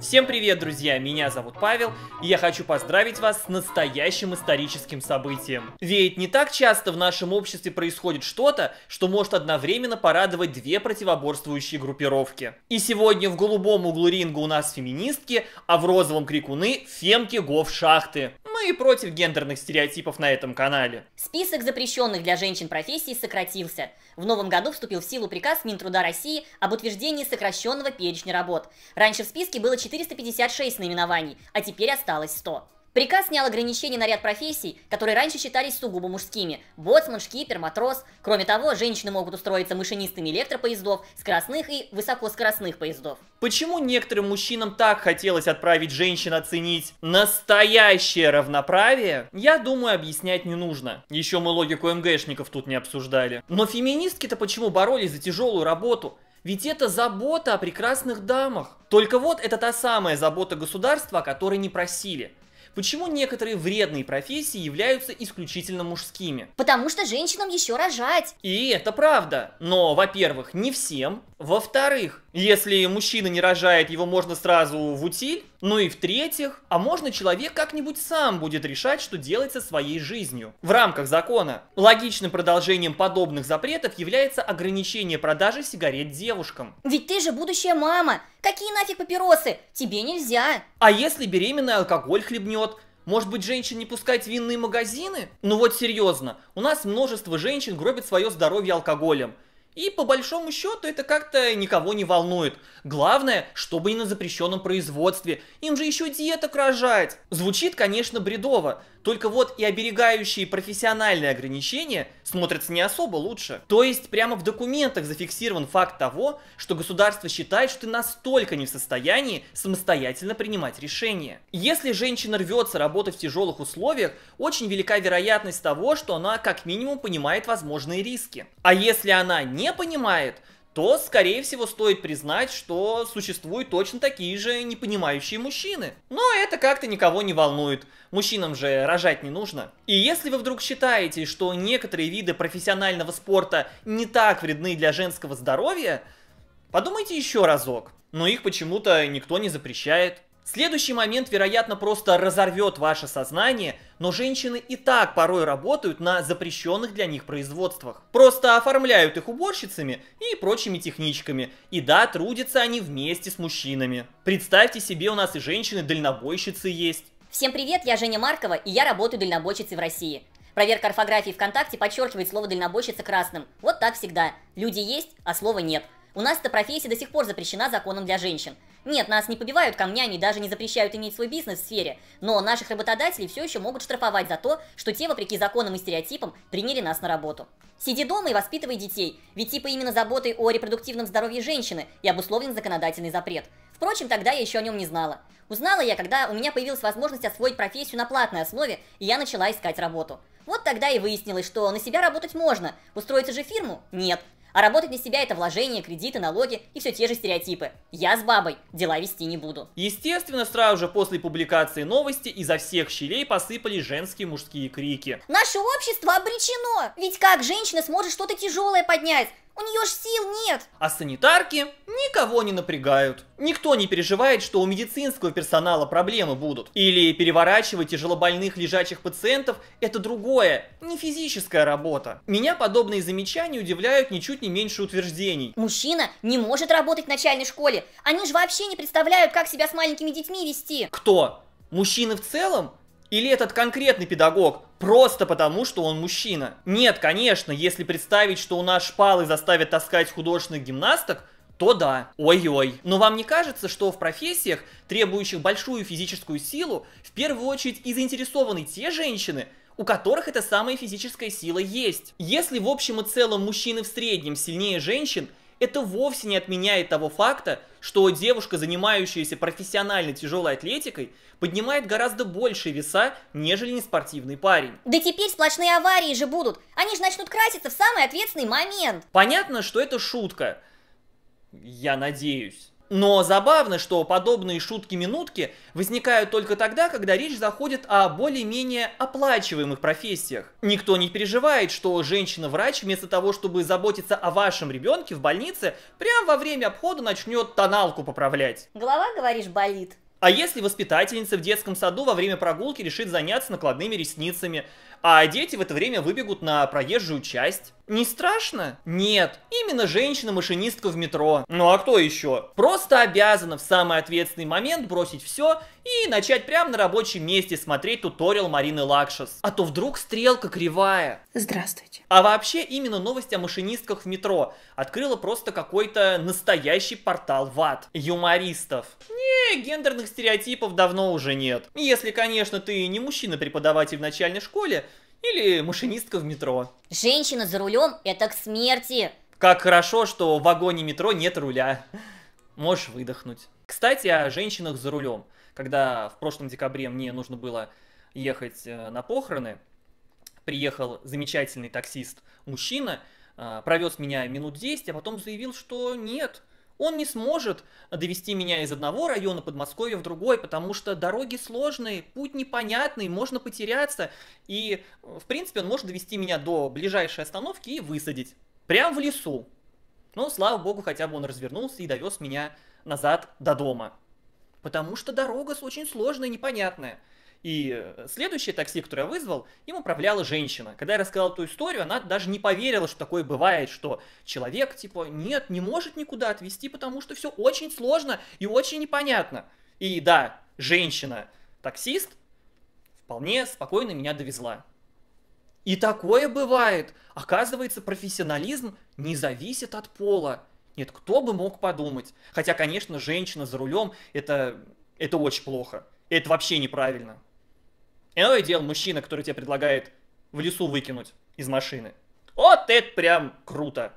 Всем привет, друзья! Меня зовут Павел, и я хочу поздравить вас с настоящим историческим событием. Ведь не так часто в нашем обществе происходит что-то, что может одновременно порадовать две противоборствующие группировки. И сегодня в голубом углу ринга у нас феминистки, а в розовом крикуны фемки гов шахты. Мы ну и против гендерных стереотипов на этом канале. Список запрещенных для женщин профессий сократился. В новом году вступил в силу приказ Минтруда России об утверждении сокращенного перечня работ. Раньше в списке было 4 456 наименований, а теперь осталось 100. Приказ снял ограничения на ряд профессий, которые раньше считались сугубо мужскими. Боцман, шкипер, матрос. Кроме того, женщины могут устроиться машинистами электропоездов, скоростных и высокоскоростных поездов. Почему некоторым мужчинам так хотелось отправить женщин оценить настоящее равноправие, я думаю, объяснять не нужно. Еще мы логику МГшников тут не обсуждали. Но феминистки-то почему боролись за тяжелую работу? Ведь это забота о прекрасных дамах. Только вот это та самая забота государства, о которой не просили. Почему некоторые вредные профессии являются исключительно мужскими? Потому что женщинам еще рожать. И это правда. Но, во-первых, не всем. Во-вторых, если мужчина не рожает, его можно сразу в утиль. Ну и в-третьих, а можно человек как-нибудь сам будет решать, что делать со своей жизнью. В рамках закона. Логичным продолжением подобных запретов является ограничение продажи сигарет девушкам. Ведь ты же будущая мама. Какие нафиг папиросы? Тебе нельзя. А если беременная алкоголь хлебнет? Может быть, женщин не пускать в винные магазины? Ну вот серьезно, у нас множество женщин гробит свое здоровье алкоголем. И по большому счету это как-то никого не волнует. Главное, чтобы не на запрещенном производстве. Им же еще деток рожать. Звучит, конечно, бредово, только вот и оберегающие профессиональные ограничения смотрятся не особо лучше. То есть прямо в документах зафиксирован факт того, что государство считает, что ты настолько не в состоянии самостоятельно принимать решения. Если женщина рвется работать в тяжелых условиях, очень велика вероятность того, что она как минимум понимает возможные риски. А если она не понимает, то, скорее всего, стоит признать, что существуют точно такие же непонимающие мужчины. Но это как-то никого не волнует. Мужчинам же рожать не нужно. И если вы вдруг считаете, что некоторые виды профессионального спорта не так вредны для женского здоровья, подумайте еще разок. Но их почему-то никто не запрещает. Следующий момент, вероятно, просто разорвет ваше сознание, но женщины и так порой работают на запрещенных для них производствах. Просто оформляют их уборщицами и прочими техничками. И да, трудятся они вместе с мужчинами. Представьте себе, у нас и женщины-дальнобойщицы есть. Всем привет, я Женя Маркова, и я работаю дальнобойщицей в России. Проверка орфографии ВКонтакте подчеркивает слово «дальнобойщица» красным. Вот так всегда. Люди есть, а слова нет. У нас эта профессия до сих пор запрещена законом для женщин. Нет, нас не побивают камнями, даже не запрещают иметь свой бизнес в сфере, но наших работодателей все еще могут штрафовать за то, что те, вопреки законам и стереотипам, приняли нас на работу. Сиди дома и воспитывай детей, ведь типа именно заботой о репродуктивном здоровье женщины и обусловлен законодательный запрет. Впрочем, тогда я еще о нем не знала. Узнала я, когда у меня появилась возможность освоить профессию на платной основе, и я начала искать работу. Вот тогда и выяснилось, что на себя работать можно, устроиться же в фирму – нет – а работать на себя это вложения, кредиты, налоги и все те же стереотипы. Я с бабой дела вести не буду. Естественно, сразу же после публикации новости изо всех щелей посыпались женские мужские крики. Наше общество обречено! Ведь как женщина сможет что-то тяжелое поднять? У нее ж сил нет. А санитарки никого не напрягают. Никто не переживает, что у медицинского персонала проблемы будут. Или переворачивать тяжелобольных лежачих пациентов – это другое, не физическая работа. Меня подобные замечания удивляют ничуть не меньше утверждений. Мужчина не может работать в начальной школе. Они же вообще не представляют, как себя с маленькими детьми вести. Кто? Мужчины в целом? Или этот конкретный педагог, просто потому, что он мужчина. Нет, конечно, если представить, что у нас шпалы заставят таскать художественных гимнасток, то да, ой-ой. Но вам не кажется, что в профессиях, требующих большую физическую силу, в первую очередь и заинтересованы те женщины, у которых эта самая физическая сила есть. Если в общем и целом мужчины в среднем сильнее женщин, это вовсе не отменяет того факта, что девушка, занимающаяся профессиональной тяжелой атлетикой, поднимает гораздо больше веса, нежели неспортивный парень. Да теперь сплошные аварии же будут. Они же начнут краситься в самый ответственный момент. Понятно, что это шутка. Я надеюсь. Но забавно, что подобные шутки-минутки возникают только тогда, когда речь заходит о более-менее оплачиваемых профессиях. Никто не переживает, что женщина-врач вместо того, чтобы заботиться о вашем ребенке в больнице, прямо во время обхода начнет тоналку поправлять. Голова, говоришь, болит. А если воспитательница в детском саду во время прогулки решит заняться накладными ресницами, а дети в это время выбегут на проезжую часть? Не страшно? Нет, именно женщина-машинистка в метро. Ну а кто еще? Просто обязана в самый ответственный момент бросить все и начать прямо на рабочем месте смотреть туториал Марины Лакшес. А то вдруг стрелка кривая. Здравствуйте. А вообще именно новость о машинистках в метро открыла просто какой-то настоящий портал в ад. Юмористов. Не гендерных стереотипов давно уже нет. Если, конечно, ты не мужчина-преподаватель в начальной школе или машинистка в метро. Женщина за рулем – это к смерти. Как хорошо, что в вагоне метро нет руля. Можешь выдохнуть. Кстати, о женщинах за рулем. Когда в прошлом декабре мне нужно было ехать э, на похороны, приехал замечательный таксист-мужчина, э, провез меня минут 10, а потом заявил, что нет, он не сможет довести меня из одного района Подмосковья в другой, потому что дороги сложные, путь непонятный, можно потеряться. И, в принципе, он может довести меня до ближайшей остановки и высадить. прямо в лесу. Но, слава богу, хотя бы он развернулся и довез меня назад до дома. Потому что дорога очень сложная, непонятная. И э, следующее такси, которое я вызвал, им управляла женщина. Когда я рассказал эту историю, она даже не поверила, что такое бывает, что человек, типа, нет, не может никуда отвезти, потому что все очень сложно и очень непонятно. И да, женщина, таксист, вполне спокойно меня довезла. И такое бывает. Оказывается, профессионализм не зависит от пола. Нет, кто бы мог подумать. Хотя, конечно, женщина за рулем это, это очень плохо. Это вообще неправильно. Иное дело мужчина, который тебе предлагает в лесу выкинуть из машины. Вот это прям круто.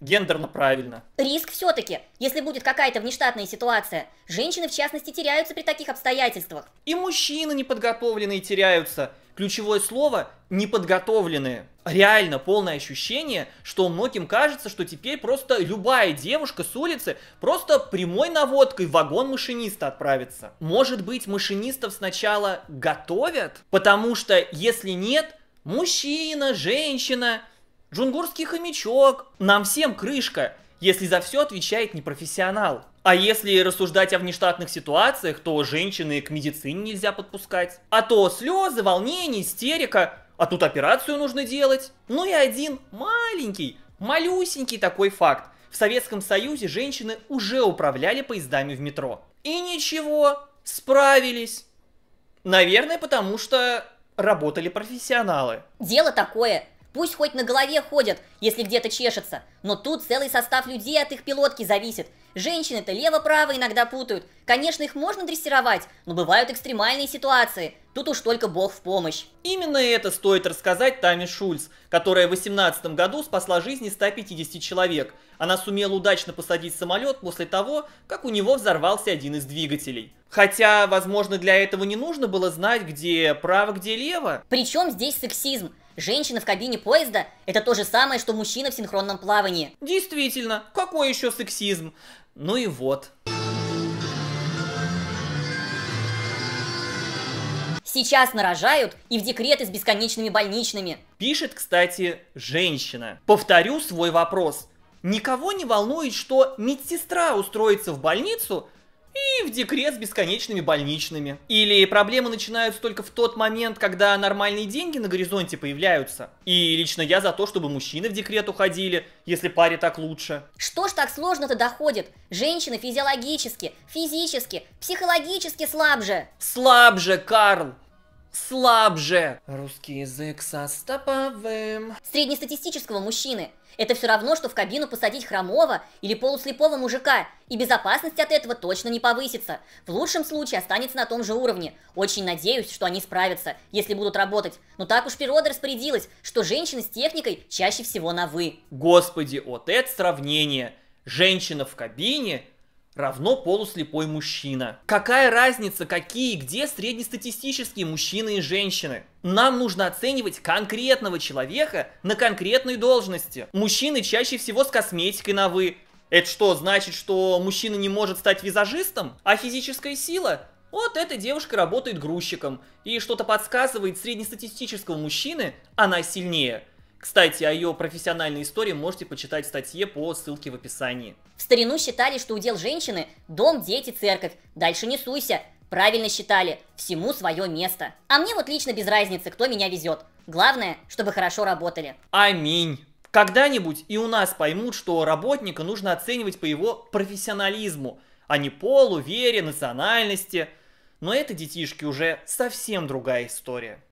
Гендерно правильно. Риск все-таки, если будет какая-то внештатная ситуация. Женщины, в частности, теряются при таких обстоятельствах. И мужчины неподготовленные теряются ключевое слово неподготовленные. Реально полное ощущение, что многим кажется, что теперь просто любая девушка с улицы просто прямой наводкой в вагон машиниста отправится. Может быть, машинистов сначала готовят? Потому что если нет, мужчина, женщина, джунгурский хомячок, нам всем крышка – если за все отвечает непрофессионал. А если рассуждать о внештатных ситуациях, то женщины к медицине нельзя подпускать. А то слезы, волнение, истерика. А тут операцию нужно делать. Ну и один маленький, малюсенький такой факт. В Советском Союзе женщины уже управляли поездами в метро. И ничего, справились. Наверное, потому что работали профессионалы. Дело такое Пусть хоть на голове ходят, если где-то чешется. Но тут целый состав людей от их пилотки зависит. Женщины-то лево-право иногда путают. Конечно, их можно дрессировать, но бывают экстремальные ситуации. Тут уж только бог в помощь. Именно это стоит рассказать Тами Шульц, которая в 18 году спасла жизни 150 человек. Она сумела удачно посадить самолет после того, как у него взорвался один из двигателей. Хотя, возможно, для этого не нужно было знать, где право, где лево. Причем здесь сексизм? Женщина в кабине поезда – это то же самое, что мужчина в синхронном плавании. Действительно, какой еще сексизм? Ну и вот. Сейчас нарожают и в декреты с бесконечными больничными. Пишет, кстати, женщина. Повторю свой вопрос. Никого не волнует, что медсестра устроится в больницу, и в декрет с бесконечными больничными. Или проблемы начинаются только в тот момент, когда нормальные деньги на горизонте появляются. И лично я за то, чтобы мужчины в декрет уходили, если паре так лучше. Что ж так сложно-то доходит? Женщины физиологически, физически, психологически слабже. Слабже, Карл! Слабже! Русский язык со стоповым. Среднестатистического мужчины – это все равно, что в кабину посадить хромого или полуслепого мужика, и безопасность от этого точно не повысится. В лучшем случае останется на том же уровне. Очень надеюсь, что они справятся, если будут работать. Но так уж природа распорядилась, что женщины с техникой чаще всего на «вы». Господи, вот это сравнение! Женщина в кабине равно полуслепой мужчина. Какая разница, какие и где среднестатистические мужчины и женщины? Нам нужно оценивать конкретного человека на конкретной должности. Мужчины чаще всего с косметикой на «вы». Это что, значит, что мужчина не может стать визажистом? А физическая сила? Вот эта девушка работает грузчиком, и что-то подсказывает среднестатистического мужчины, она сильнее – кстати, о ее профессиональной истории можете почитать в статье по ссылке в описании. В старину считали, что удел женщины – дом, дети, церковь. Дальше не суйся. Правильно считали. Всему свое место. А мне вот лично без разницы, кто меня везет. Главное, чтобы хорошо работали. Аминь. Когда-нибудь и у нас поймут, что работника нужно оценивать по его профессионализму, а не полу, вере, национальности. Но это, детишки, уже совсем другая история.